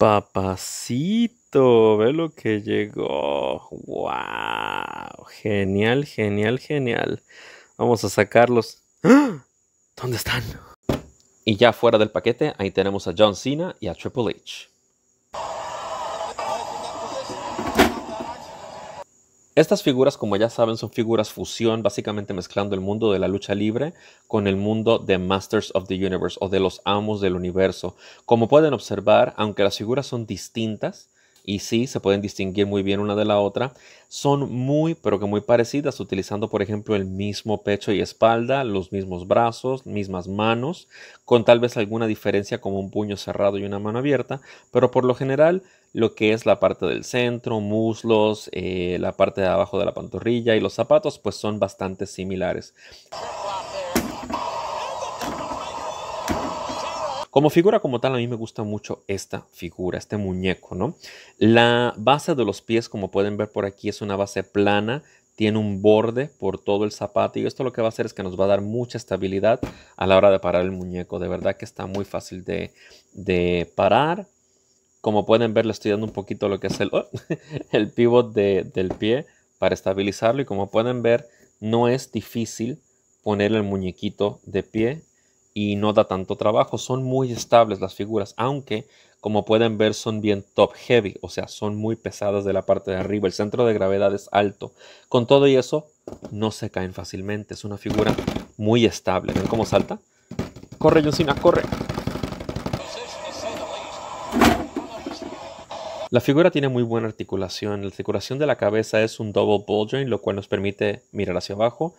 Papacito, ve lo que llegó. ¡Wow! Genial, genial, genial. Vamos a sacarlos. ¿Dónde están? Y ya fuera del paquete, ahí tenemos a John Cena y a Triple H. Estas figuras, como ya saben, son figuras fusión, básicamente mezclando el mundo de la lucha libre con el mundo de Masters of the Universe o de los amos del universo. Como pueden observar, aunque las figuras son distintas, y sí se pueden distinguir muy bien una de la otra. Son muy, pero que muy parecidas, utilizando por ejemplo el mismo pecho y espalda, los mismos brazos, mismas manos, con tal vez alguna diferencia como un puño cerrado y una mano abierta, pero por lo general lo que es la parte del centro, muslos, eh, la parte de abajo de la pantorrilla y los zapatos, pues son bastante similares. Como figura como tal, a mí me gusta mucho esta figura, este muñeco, ¿no? La base de los pies, como pueden ver por aquí, es una base plana, tiene un borde por todo el zapato y esto lo que va a hacer es que nos va a dar mucha estabilidad a la hora de parar el muñeco. De verdad que está muy fácil de, parar. Como pueden ver, le estoy dando un poquito lo que es el, el pivot del pie para estabilizarlo y como pueden ver, no es difícil poner el muñequito de pie y no da tanto trabajo. Son muy estables las figuras, aunque como pueden ver son bien top heavy, o sea, son muy pesadas de la parte de arriba. El centro de gravedad es alto. Con todo y eso, no se caen fácilmente. Es una figura muy estable. ¿Ven cómo salta? Corre, Yosina, corre. La figura tiene muy buena articulación. La articulación de la cabeza es un double ball joint, lo cual nos permite mirar hacia abajo,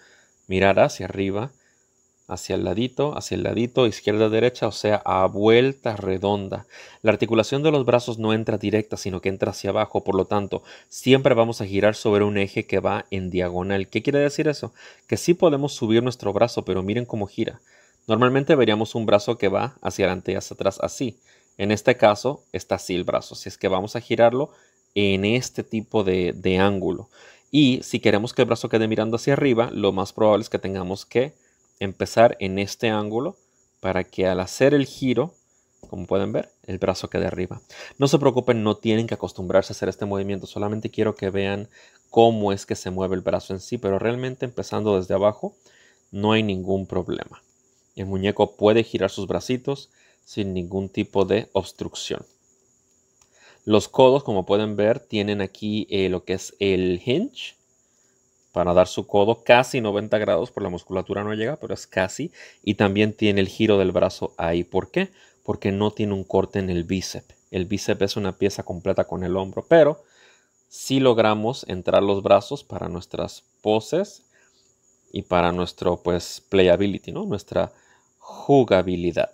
mirar hacia arriba hacia el ladito, hacia el ladito, izquierda, derecha, o sea, a vuelta redonda. La articulación de los brazos no entra directa, sino que entra hacia abajo, por lo tanto, siempre vamos a girar sobre un eje que va en diagonal. ¿Qué quiere decir eso? Que sí podemos subir nuestro brazo, pero miren cómo gira. Normalmente veríamos un brazo que va hacia adelante y hacia atrás así. En este caso está así el brazo, si es que vamos a girarlo en este tipo de, de ángulo. Y si queremos que el brazo quede mirando hacia arriba, lo más probable es que tengamos que empezar en este ángulo para que al hacer el giro, como pueden ver, el brazo quede arriba. No se preocupen, no tienen que acostumbrarse a hacer este movimiento, solamente quiero que vean cómo es que se mueve el brazo en sí, pero realmente empezando desde abajo no hay ningún problema. El muñeco puede girar sus bracitos sin ningún tipo de obstrucción. Los codos, como pueden ver, tienen aquí eh, lo que es el hinge, para dar su codo casi 90 grados, por la musculatura no llega, pero es casi. Y también tiene el giro del brazo ahí. ¿Por qué? Porque no tiene un corte en el bíceps. El bíceps es una pieza completa con el hombro, pero si sí logramos entrar los brazos para nuestras poses y para nuestro pues playability, ¿no? Nuestra jugabilidad.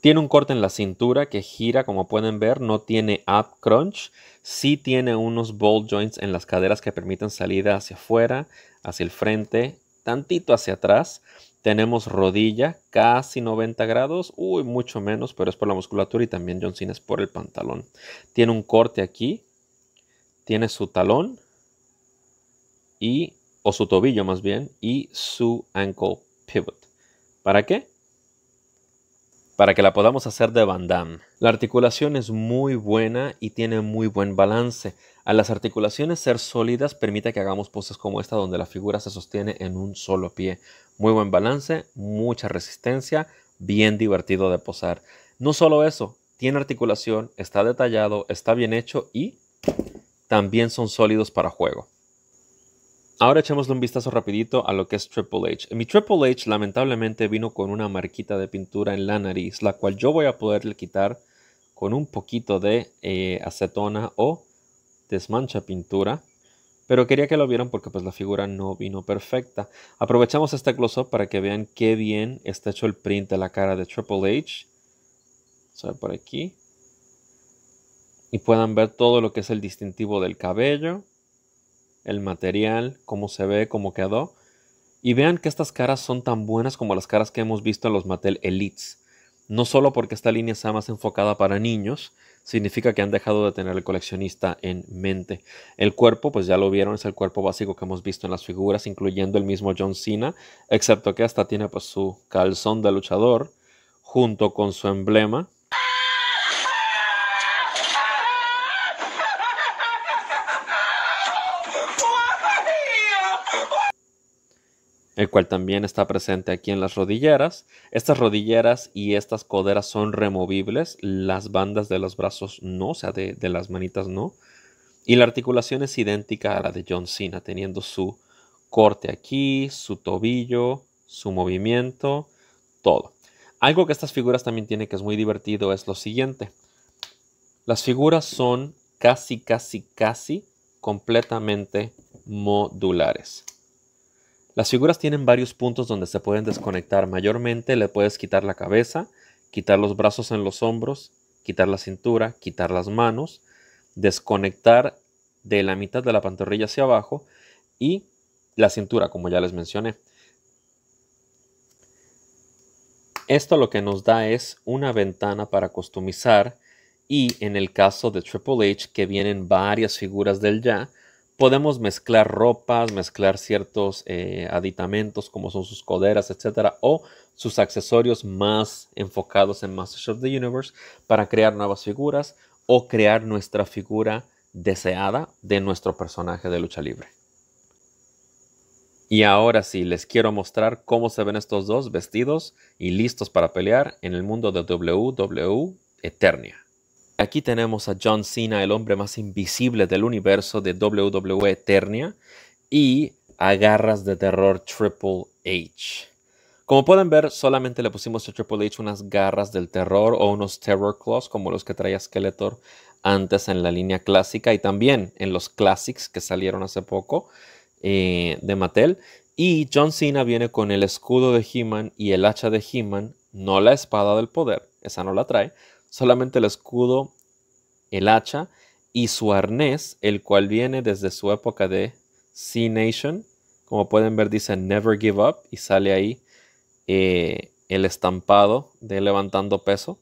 Tiene un corte en la cintura que gira, como pueden ver, no tiene up crunch, sí tiene unos ball joints en las caderas que permiten salida hacia afuera, hacia el frente, tantito hacia atrás. Tenemos rodilla, casi 90 grados, uy, mucho menos, pero es por la musculatura y también John Cena es por el pantalón. Tiene un corte aquí, tiene su talón y, o su tobillo más bien, y su ankle pivot. ¿Para qué? para que la podamos hacer de bandam. La articulación es muy buena y tiene muy buen balance. A las articulaciones ser sólidas permite que hagamos poses como esta donde la figura se sostiene en un solo pie. Muy buen balance, mucha resistencia, bien divertido de posar. No solo eso, tiene articulación, está detallado, está bien hecho y también son sólidos para juego. Ahora echémosle un vistazo rapidito a lo que es Triple H. Mi Triple H lamentablemente vino con una marquita de pintura en la nariz, la cual yo voy a poderle quitar con un poquito de eh, acetona o desmancha pintura. Pero quería que lo vieran porque pues la figura no vino perfecta. Aprovechamos este close-up para que vean qué bien está hecho el print de la cara de Triple H. Vamos a ver por aquí. Y puedan ver todo lo que es el distintivo del cabello el material, cómo se ve, cómo quedó. Y vean que estas caras son tan buenas como las caras que hemos visto en los Mattel Elites. No solo porque esta línea sea más enfocada para niños, significa que han dejado de tener el coleccionista en mente. El cuerpo, pues ya lo vieron, es el cuerpo básico que hemos visto en las figuras, incluyendo el mismo John Cena, excepto que hasta tiene pues, su calzón de luchador junto con su emblema, el cual también está presente aquí en las rodilleras. Estas rodilleras y estas coderas son removibles, las bandas de los brazos no, o sea, de, las manitas no. Y la articulación es idéntica a la de John Cena, teniendo su corte aquí, su tobillo, su movimiento, todo. Algo que estas figuras también tienen que es muy divertido es lo siguiente. Las figuras son casi, casi, casi completamente modulares. Las figuras tienen varios puntos donde se pueden desconectar. Mayormente le puedes quitar la cabeza, quitar los brazos en los hombros, quitar la cintura, quitar las manos, desconectar de la mitad de la pantorrilla hacia abajo y la cintura, como ya les mencioné. Esto lo que nos da es una ventana para customizar y en el caso de Triple H que vienen varias figuras del ya, podemos mezclar ropas, mezclar ciertos eh, aditamentos como son sus coderas, etcétera, o sus accesorios más enfocados en Masters of the Universe para crear nuevas figuras o crear nuestra figura deseada de nuestro personaje de lucha libre. Y ahora sí, les quiero mostrar cómo se ven estos dos vestidos y listos para pelear en el mundo de WW e Eternia. Aquí tenemos a John Cena, el hombre más invisible del universo de WWE Eternia, y a Garras de Terror Triple H. Como pueden ver, solamente le pusimos a Triple H unas garras del terror o unos terror claws como los que traía Skeletor antes en la línea clásica y también en los classics que salieron hace poco eh, de Mattel. Y John Cena viene con el escudo de He-Man y el hacha de He-Man, no la espada del poder, esa no la trae, solamente el escudo, el hacha y su arnés, el cual viene desde su época de c Nation. Como pueden ver, dice Never Give Up y sale ahí eh, el estampado de levantando peso.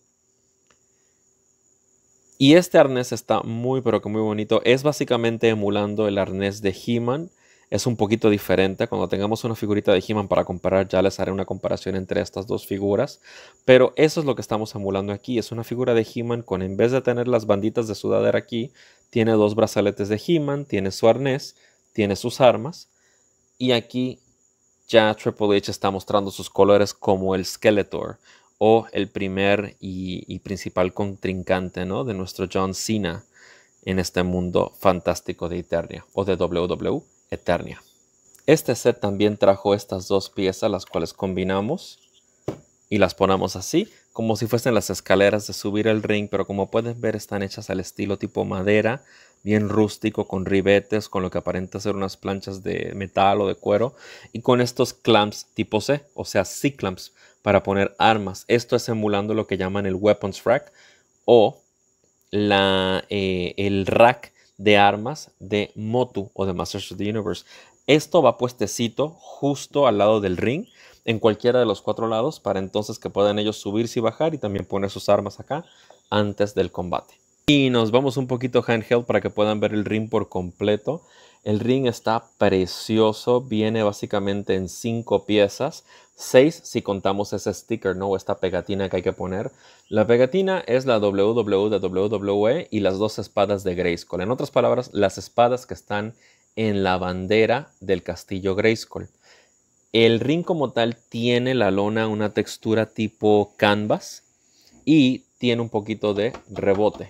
Y este arnés está muy, pero que muy bonito. Es básicamente emulando el arnés de He-Man es un poquito diferente. Cuando tengamos una figurita de He-Man para comparar, ya les haré una comparación entre estas dos figuras. Pero eso es lo que estamos emulando aquí. Es una figura de He-Man con, en vez de tener las banditas de sudadera aquí, tiene dos brazaletes de He-Man, tiene su arnés, tiene sus armas. Y aquí ya Triple H está mostrando sus colores como el Skeletor o el primer y, principal contrincante ¿no? de nuestro John Cena en este mundo fantástico de Eternia o de WWE. Eternia Este set también trajo estas dos piezas, las cuales combinamos y las ponemos así, como si fuesen las escaleras de subir el ring, pero como pueden ver están hechas al estilo tipo madera, bien rústico, con ribetes, con lo que aparenta ser unas planchas de metal o de cuero, y con estos clamps tipo C, o sea, C-clamps, para poner armas. Esto es emulando lo que llaman el weapons rack o la, eh, el rack de armas de Motu o de Masters of the Universe. Esto va puestecito justo al lado del ring, en cualquiera de los cuatro lados, para entonces que puedan ellos subirse y bajar y también poner sus armas acá antes del combate. Y nos vamos un poquito handheld para que puedan ver el ring por completo. El ring está precioso, viene básicamente en cinco piezas, seis si contamos ese sticker, ¿no? Esta pegatina que hay que poner. La pegatina es la WW WWE y las dos espadas de Grayskull. En otras palabras, las espadas que están en la bandera del castillo Grayskull. El ring como tal tiene la lona una textura tipo canvas y tiene un poquito de rebote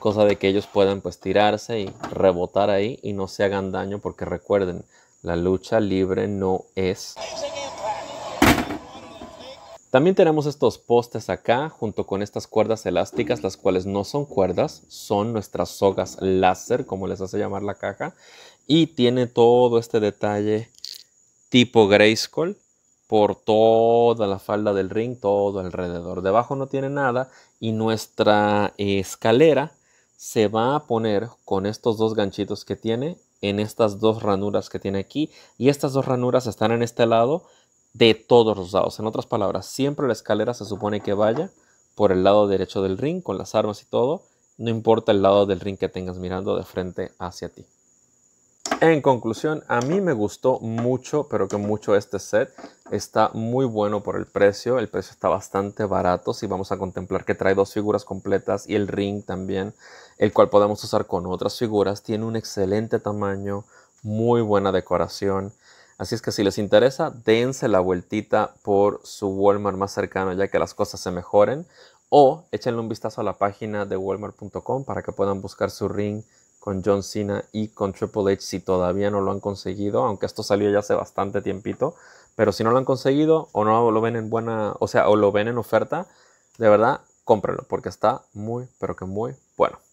cosa de que ellos puedan pues tirarse y rebotar ahí y no se hagan daño porque recuerden, la lucha libre no es... También tenemos estos postes acá junto con estas cuerdas elásticas, las cuales no son cuerdas, son nuestras sogas láser, como les hace llamar la caja. Y tiene todo este detalle tipo Grayskull por toda la falda del ring, todo alrededor. Debajo no tiene nada y nuestra escalera se va a poner con estos dos ganchitos que tiene en estas dos ranuras que tiene aquí y estas dos ranuras están en este lado de todos los lados. En otras palabras, siempre la escalera se supone que vaya por el lado derecho del ring con las armas y todo, no importa el lado del ring que tengas mirando de frente hacia ti. En conclusión, a mí me gustó mucho, pero que mucho este set. Está muy bueno por el precio, el precio está bastante barato si vamos a contemplar que trae dos figuras completas y el ring también, el cual podemos usar con otras figuras. Tiene un excelente tamaño, muy buena decoración. Así es que si les interesa, dense la vueltita por su Walmart más cercano ya que las cosas se mejoren. O échenle un vistazo a la página de walmart.com para que puedan buscar su ring con John Cena y con Triple H si todavía no lo han conseguido, aunque esto salió ya hace bastante tiempito. Pero si no lo han conseguido o no lo ven en buena, o sea, o lo ven en oferta, de verdad, cómprenlo porque está muy, pero que muy bueno.